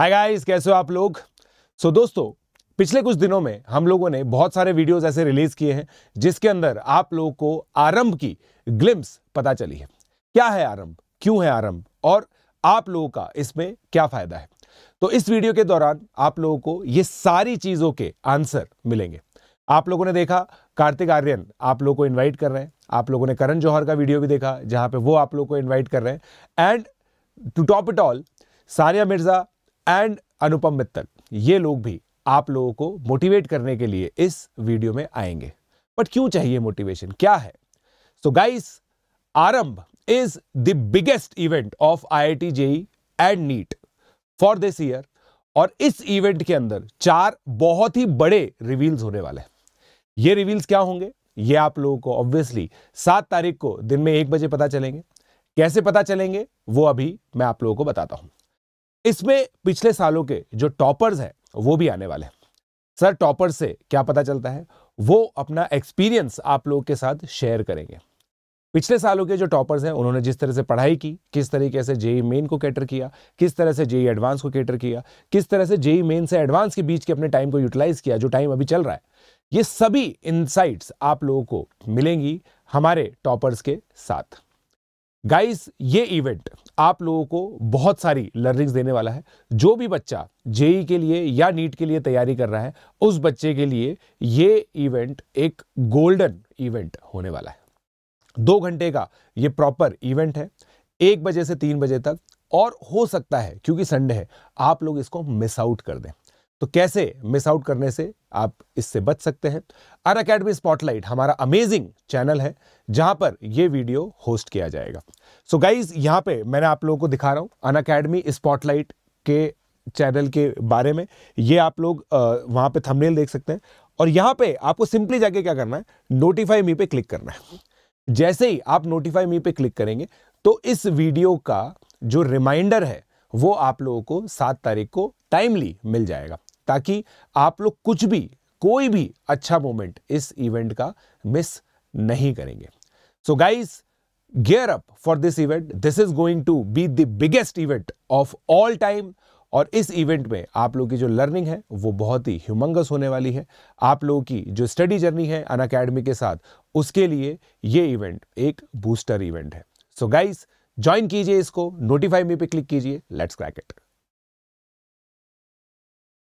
hi guys कैसे हो आप लोग सो so, दोस्तों पिछले कुछ दिनों में हम लोगों ने बहुत सारे वीडियोस ऐसे रिलीज किए हैं जिसके अंदर आप लोगों को आरंभ की ग्लिम्स पता चली है क्या है आरंभ क्यों है आरंभ और आप लोगों का इसमें क्या फायदा है तो इस वीडियो के दौरान आप लोगों को ये सारी चीजों के आंसर मिलेंगे आप लोगों ने देखा कार्तिक आर्यन आप लोगों को इनवाइट कर रहे हैं आप लोगों ने करण जौहर का वीडियो भी देखा जहां पे वो आप लोगों को इनवाइट कर रहे हैं and to top it all Sania Mirza and Anupam Mittal ये लोग भी आप लोगों को मोटिवेट करने के लिए इस वीडियो में आएंगे बट क्यों चाहिए मोटिवेशन क्या है so guys Aarambh is the biggest event of IIT I JEE and NEET for this year और इस इवेंट के अंदर चार बहुत ही बड़े रिवील्स होने वाले हैं ये रिवील्स क्या होंगे ये आप लोगों को ऑब्वियसली सात तारीख को दिन में एक बजे पता चलेंगे कैसे पता चलेंगे वो अभी मैं आप लोगों को बताता हूं इसमें पिछले सालों के जो टॉपर्स हैं वो भी आने वाले हैं सर टॉपर्स से क्या पता चलता है वो अपना एक्सपीरियंस आप लोगों के साथ शेयर करेंगे पिछले सालों के जो टॉपर्स हैं उन्होंने जिस तरह से पढ़ाई की किस तरीके से जेई मेन e को कैटर किया किस तरह से जेई एडवांस e को कैटर किया किस तरह से जेई मेन e से एडवांस के बीच के अपने टाइम को यूटिलाइज किया जो टाइम अभी चल रहा है ये सभी इनसाइट्स आप लोगों को मिलेंगी हमारे टॉपर्स के साथ गाइस ये इवेंट आप लोगों को बहुत सारी लर्निंग्स देने वाला है जो भी बच्चा जेई e के लिए या नीट के लिए तैयारी कर रहा है उस बच्चे के लिए ये इवेंट एक गोल्डन इवेंट होने वाला है दो घंटे का ये प्रॉपर इवेंट है एक बजे से तीन बजे तक और हो सकता है क्योंकि संडे है आप लोग इसको मिस आउट कर दें तो कैसे मिस आउट करने से आप इससे बच सकते हैं अन अकेडमी स्पॉटलाइट हमारा अमेजिंग चैनल है जहां पर यह वीडियो होस्ट किया जाएगा सो so गाइज यहां पे मैंने आप लोगों को दिखा रहा हूं अन अकेडमी स्पॉटलाइट के चैनल के बारे में ये आप लोग वहां पे थंबनेल देख सकते हैं और यहां पे आपको सिंपली जाके क्या करना है नोटिफाई मी पे क्लिक करना है जैसे ही आप नोटिफाई मी पे क्लिक करेंगे तो इस वीडियो का जो रिमाइंडर है वो आप लोगों को सात तारीख को टाइमली मिल जाएगा ताकि आप लोग कुछ भी कोई भी अच्छा मोमेंट इस इवेंट का मिस नहीं करेंगे so guys gear up for this event this is going to be the biggest event of all time और इस इवेंट में आप लोगों की जो लर्निंग है वो बहुत ही ह्यूमंगस होने वाली है आप लोगों की जो स्टडी जर्नी है अन अकेडमी के साथ उसके लिए ये इवेंट एक बूस्टर इवेंट है सो गाइस ज्वाइन कीजिए इसको नोटिफाई मी पे क्लिक कीजिए लेट्स क्रैक इट